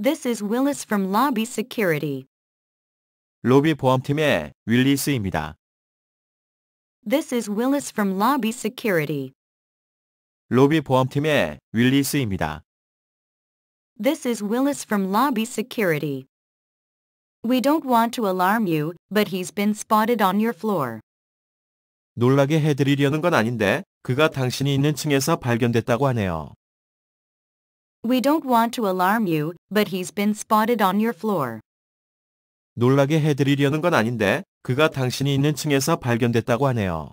This is Willis from Lobby Security. 로비 보험팀의 윌리스입니다. This is Willis from Lobby Security. 로비 보험팀의 윌리스입니다. This is Willis from Lobby Security. We don't want to alarm you, but he's been spotted on your floor. 놀라게 해드리려는 건 아닌데 그가 당신이 있는 층에서 발견됐다고 하네요. We don't want to alarm you, but he's been spotted on your floor. 놀라게 해드리려는 건 아닌데 그가 당신이 있는 층에서 발견됐다고 하네요.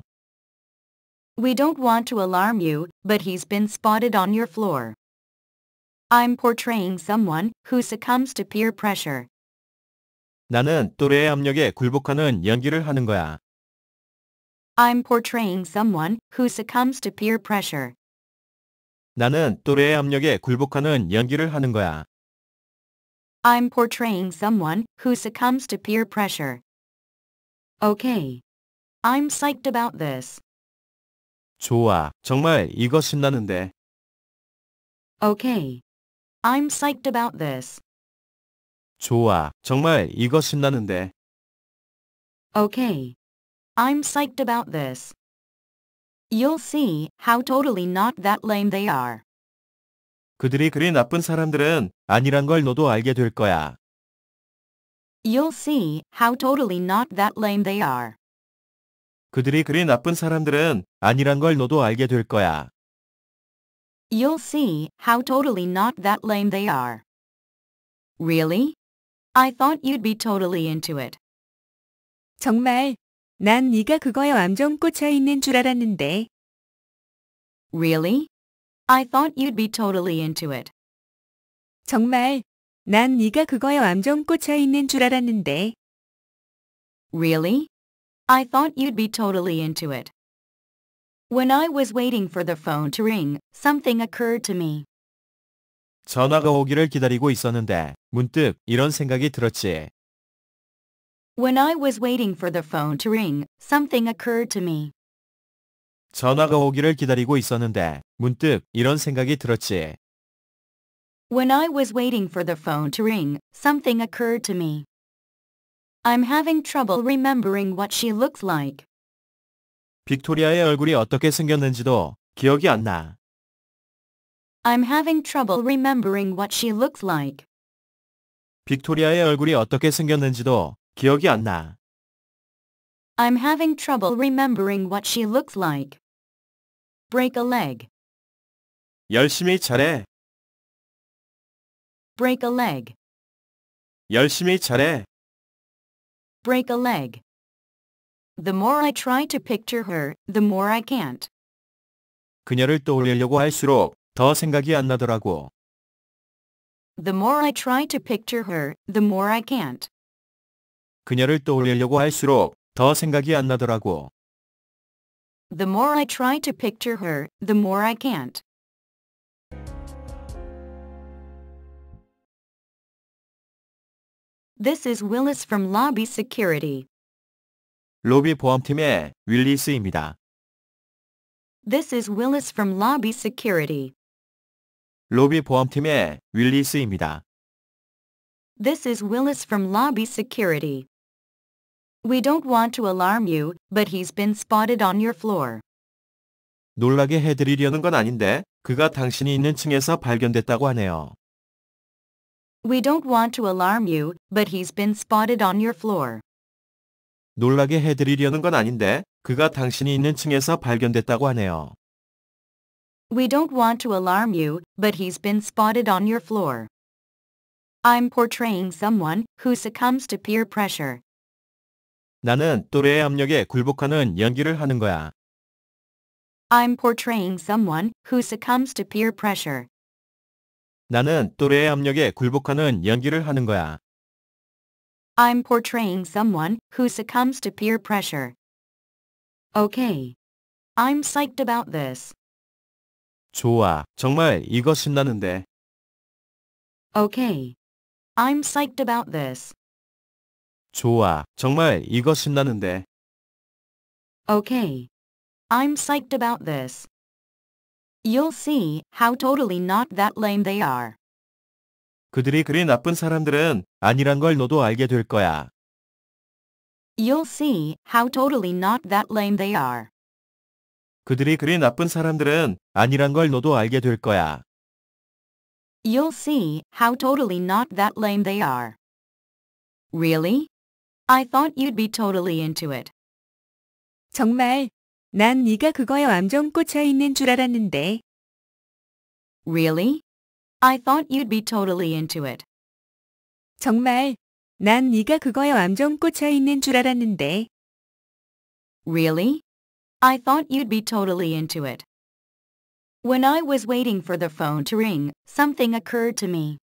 We don't want to alarm you, but he's been spotted on your floor. I'm portraying someone who succumbs to peer pressure. 나는 또래의 압력에 굴복하는 연기를 하는 거야. I'm portraying someone who succumbs to peer pressure. 나는 또래의 압력에 굴복하는 연기를 하는 거야. I'm portraying someone who succumbs to peer pressure. Okay. I'm psyched about this. 좋아. 정말 이거 신나는데. Okay. I'm psyched about this. 좋아. 정말 이거 신나는데. Okay. I'm psyched about this. You'll see how totally not that lame they are. 그들이 그리 나쁜 사람들은 아니란 걸 너도 알게 될 거야. You'll see how totally not that lame they are. 그들이 그리 나쁜 사람들은 아니란 걸 너도 알게 될 거야. You'll see how totally not that lame they are. Really? I thought you'd be totally into it. 정말 난 네가 그거에 완전 꽂혀 있는 줄 알았는데. Really? I thought you'd be totally into it. 정말 난 네가 그거에 완전 꽂혀 있는 줄 알았는데. Really? I thought you'd be totally into it. When I was waiting for the phone to ring, something occurred to me. 전화가 오기를 기다리고 있었는데 문득 이런 생각이 들었지. When I was waiting for the phone to ring, something occurred to me. 전화가 오기를 기다리고 있었는데 문득 이런 생각이 들었지. When I was waiting for the phone to ring, something occurred to me. I'm having trouble remembering what she looks like. 빅토리아의 얼굴이 어떻게 생겼는지도 기억이 안 나. I'm having trouble remembering what she looks like. 빅토리아의 얼굴이 어떻게 생겼는지도 기억이 안 나. I'm having trouble remembering what she looks like. Break a leg. 열심히 잘해. Break a leg. 열심히 잘해. Break a leg. The more I try to picture her, the more I can't. 그녀를 떠올리려고 할수록 더 생각이 안 나더라고. The more I try to picture her, the more I can't. 그녀를 떠올리려고 할수록 더 생각이 안 나더라고. The more I try to picture her, the more I can't. This is Willis from Lobby Security. 로비 윌리스입니다. This is Willis from Lobby Security. 로비 윌리스입니다. This is Willis from Lobby Security. We don't want to alarm you, but he's been spotted on your floor. 놀라게 해드리려는 건 아닌데 그가 당신이 있는 층에서 발견됐다고 하네요. We don't want to alarm you, but he's been spotted on your floor. 놀라게 해드리려는 건 아닌데 그가 당신이 있는 층에서 발견됐다고 하네요. We don't want to alarm you, but he's been spotted on your floor. I'm portraying someone who succumbs to peer pressure, 나는 또래의 압력에 굴복하는 연기를 하는 거야. I'm portraying someone who succumbs to peer pressure. 나는 또래의 압력에 굴복하는 연기를 하는 거야. I'm portraying someone who succumbs to peer pressure. Okay. I'm psyched about this. 좋아. 정말 이거 신나는데. Okay. I'm psyched about this. 좋아. 정말 이거 신나는데. Okay. I'm psyched about this. You'll see how totally not that lame they are. 그들이 그리 나쁜 사람들은 아니란 걸 너도 알게 될 거야. You'll see how totally not that lame they are. 그들이 그리 나쁜 사람들은 아니란 걸 너도 알게 될 거야. You'll see how totally not that lame they are. Really? I thought you'd be totally into it. 정말 난 네가 그거에 완전 꽂혀 있는 줄 알았는데. Really? I thought you'd be totally into it. 정말 난 네가 그거에 완전 꽂혀 있는 줄 알았는데. Really? I thought you'd be totally into it. When I was waiting for the phone to ring, something occurred to me.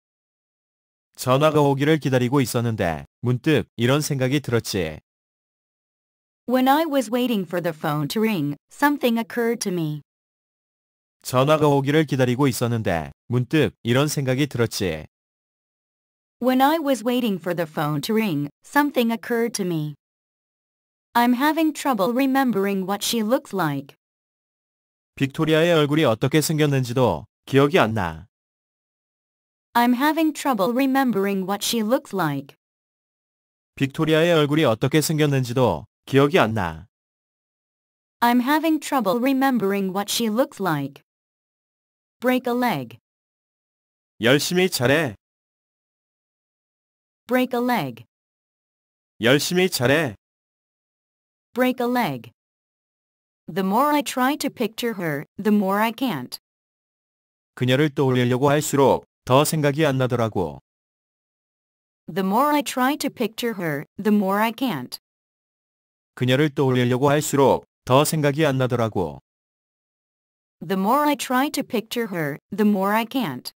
전화가 오기를 기다리고 있었는데 문득 이런 생각이 들었지. When I was waiting for the phone to ring, something occurred to me. 전화가 오기를 기다리고 있었는데 문득 이런 생각이 들었지. When I was waiting for the phone to ring, something occurred to me. I'm having trouble remembering what she looks like. 빅토리아의 얼굴이 어떻게 생겼는지도 기억이 안 나. I'm having trouble remembering what she looks like. 빅토리아의 얼굴이 어떻게 생겼는지도 기억이 안 나. I'm having trouble remembering what she looks like. Break a leg. 열심히 잘해. Break a leg. 열심히 잘해. Break a leg. The more I try to picture her, the more I can't. 그녀를 떠올리려고 할수록 더 생각이 안 나더라고. The more I try to picture her, the more I can't. 그녀를 떠올리려고 할수록 더 생각이 안 나더라고. The more I try to picture her, the more I can't.